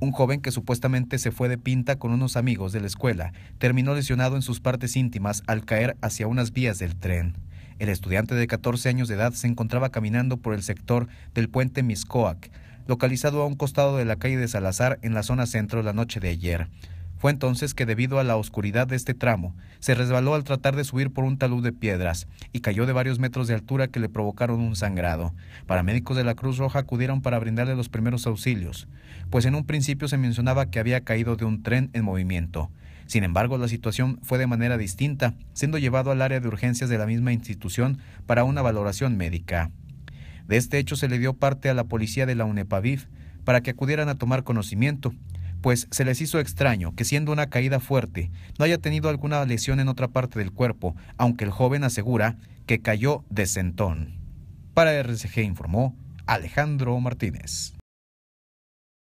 Un joven que supuestamente se fue de pinta con unos amigos de la escuela terminó lesionado en sus partes íntimas al caer hacia unas vías del tren. El estudiante de 14 años de edad se encontraba caminando por el sector del puente Miscoac, localizado a un costado de la calle de Salazar en la zona centro la noche de ayer. Fue entonces que debido a la oscuridad de este tramo, se resbaló al tratar de subir por un talud de piedras y cayó de varios metros de altura que le provocaron un sangrado. Paramédicos de la Cruz Roja acudieron para brindarle los primeros auxilios, pues en un principio se mencionaba que había caído de un tren en movimiento. Sin embargo, la situación fue de manera distinta, siendo llevado al área de urgencias de la misma institución para una valoración médica. De este hecho se le dio parte a la policía de la UNEPAVIF para que acudieran a tomar conocimiento, pues se les hizo extraño que siendo una caída fuerte no haya tenido alguna lesión en otra parte del cuerpo, aunque el joven asegura que cayó de sentón. Para RCG informó Alejandro Martínez.